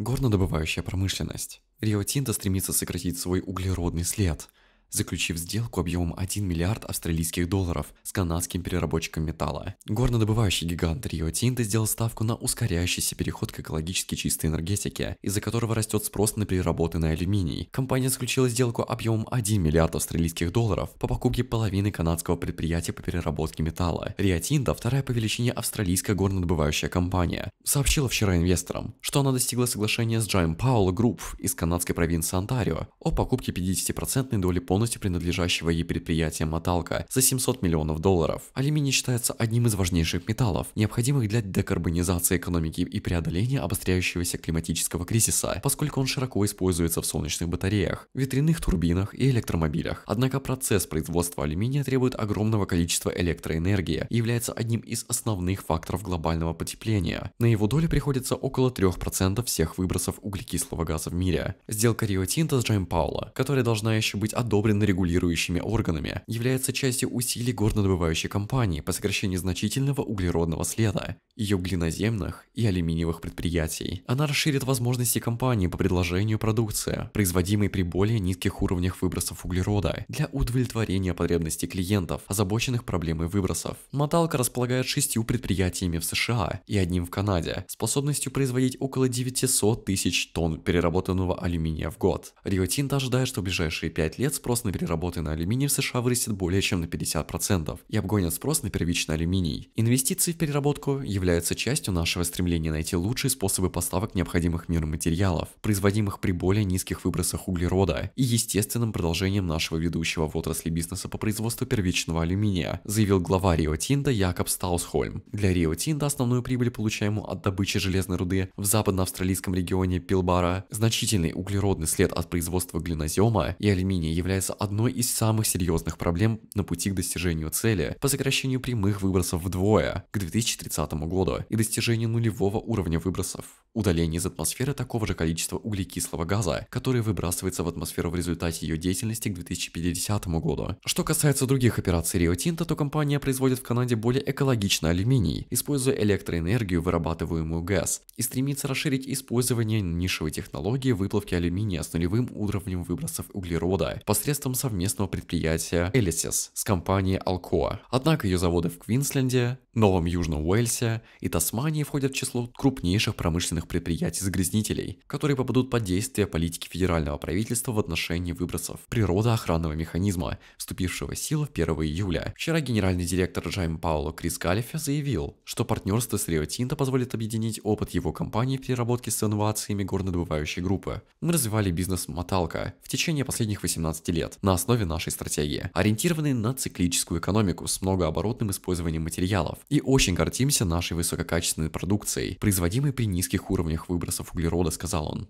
Горнодобывающая промышленность. Рио Тинто стремится сократить свой углеродный след – заключив сделку объемом 1 миллиард австралийских долларов с канадским переработчиком металла. Горнодобывающий гигант Рио Тинто сделал ставку на ускоряющийся переход к экологически чистой энергетике, из-за которого растет спрос на переработанный алюминий. Компания заключила сделку объемом 1 миллиард австралийских долларов по покупке половины канадского предприятия по переработке металла. Рио Тинто – вторая по величине австралийская горнодобывающая компания. Сообщила вчера инвесторам, что она достигла соглашения с Джайм Пауэлл Групп из канадской провинции Онтарио о покупке 50% доли Pond полностью принадлежащего ей предприятия «Моталка» за 700 миллионов долларов. Алюминий считается одним из важнейших металлов, необходимых для декарбонизации экономики и преодоления обостряющегося климатического кризиса, поскольку он широко используется в солнечных батареях, ветряных турбинах и электромобилях. Однако процесс производства алюминия требует огромного количества электроэнергии и является одним из основных факторов глобального потепления. На его долю приходится около 3% всех выбросов углекислого газа в мире. Сделка Рио Тинто с Джейм Паула, которая должна еще быть одобрена одобрены регулирующими органами, является частью усилий горнодобывающей компании по сокращению значительного углеродного следа ее глиноземных и алюминиевых предприятий. Она расширит возможности компании по предложению продукции, производимой при более низких уровнях выбросов углерода, для удовлетворения потребностей клиентов, озабоченных проблемой выбросов. Моталка располагает шестью предприятиями в США и одним в Канаде, способностью производить около 900 тысяч тонн переработанного алюминия в год. Риотин ожидает, что в ближайшие пять лет спрос спрос на переработанный алюминий в США вырастет более чем на 50% и обгонят спрос на первичный алюминий. Инвестиции в переработку являются частью нашего стремления найти лучшие способы поставок необходимых миру материалов, производимых при более низких выбросах углерода и естественным продолжением нашего ведущего в отрасли бизнеса по производству первичного алюминия, заявил глава Рио Тинда Якоб Стаусхольм. Для Рио Тинда основную прибыль, получаемую от добычи железной руды в западно-австралийском регионе Пилбара, значительный углеродный след от производства глинозема и алюминия является является одной из самых серьезных проблем на пути к достижению цели по сокращению прямых выбросов вдвое к 2030 году и достижению нулевого уровня выбросов. Удаление из атмосферы такого же количества углекислого газа, который выбрасывается в атмосферу в результате ее деятельности к 2050 году. Что касается других операций Rio Tinto, то компания производит в Канаде более экологичный алюминий, используя электроэнергию, вырабатываемую газ, и стремится расширить использование нишевой технологии выплавки алюминия с нулевым уровнем выбросов углерода посредством посредством совместного предприятия Элисис с компанией Alcoa. Однако ее заводы в Квинсленде, Новом Южном Уэльсе и Тасмании входят в число крупнейших промышленных предприятий-загрязнителей, которые попадут под действие политики федерального правительства в отношении выбросов природоохранного механизма, вступившего в силу 1 июля. Вчера генеральный директор Джайм Пауло Крис Галифе заявил, что партнерство с Рио Тинто позволит объединить опыт его компании в переработке с инновациями горнодобывающей группы. Мы развивали бизнес «Моталка» в течение последних 18 лет, лет на основе нашей стратегии, ориентированной на циклическую экономику с многооборотным использованием материалов. И очень гордимся нашей высококачественной продукцией, производимой при низких уровнях выбросов углерода, сказал он.